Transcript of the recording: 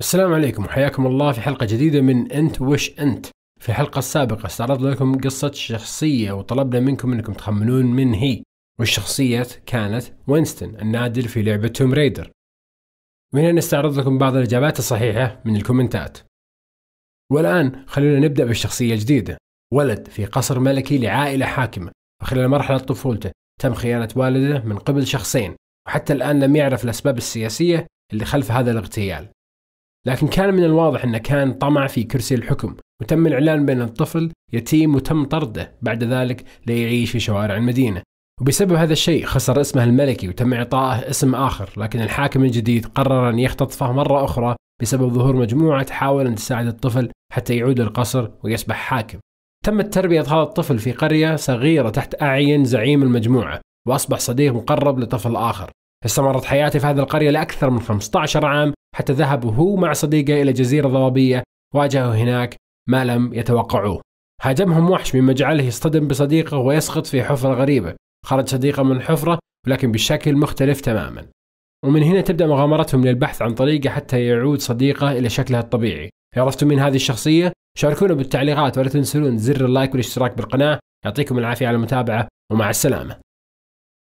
السلام عليكم وحياكم الله في حلقة جديدة من أنت وش أنت في الحلقة السابقة استعرضنا لكم قصة شخصية وطلبنا منكم أنكم تخمنون من هي والشخصية كانت وينستون النادل في لعبة توم ريدر وهنا نستعرض لكم بعض الإجابات الصحيحة من الكومنتات والآن خلونا نبدأ بالشخصية الجديدة ولد في قصر ملكي لعائلة حاكمة وخلال مرحلة طفولته تم خيانة والده من قبل شخصين وحتى الآن لم يعرف الأسباب السياسية اللي خلف هذا الاغتيال لكن كان من الواضح أنه كان طمع في كرسي الحكم وتم الإعلان بأن الطفل يتيم وتم طرده بعد ذلك ليعيش في شوارع المدينة وبسبب هذا الشيء خسر اسمه الملكي وتم إعطائه اسم آخر لكن الحاكم الجديد قرر أن يختطفه مرة أخرى بسبب ظهور مجموعة تحاول أن تساعد الطفل حتى يعود للقصر ويصبح حاكم تمت تربية هذا الطفل في قرية صغيرة تحت أعين زعيم المجموعة وأصبح صديق مقرب لطفل آخر استمرت حياته في هذه القرية لأكثر من 15 عام حتى ذهب هو مع صديقه إلى جزيرة ضبابية واجهه هناك ما لم يتوقعوه هاجمهم وحش مما جعله يصطدم بصديقه ويسقط في حفرة غريبة خرج صديقه من الحفرة ولكن بشكل مختلف تماما ومن هنا تبدأ مغامرتهم للبحث عن طريقة حتى يعود صديقه إلى شكلها الطبيعي عرفتوا مين هذه الشخصية؟ شاركونا بالتعليقات ولا تنسون زر اللايك والاشتراك بالقناة يعطيكم العافية على المتابعة ومع السلامة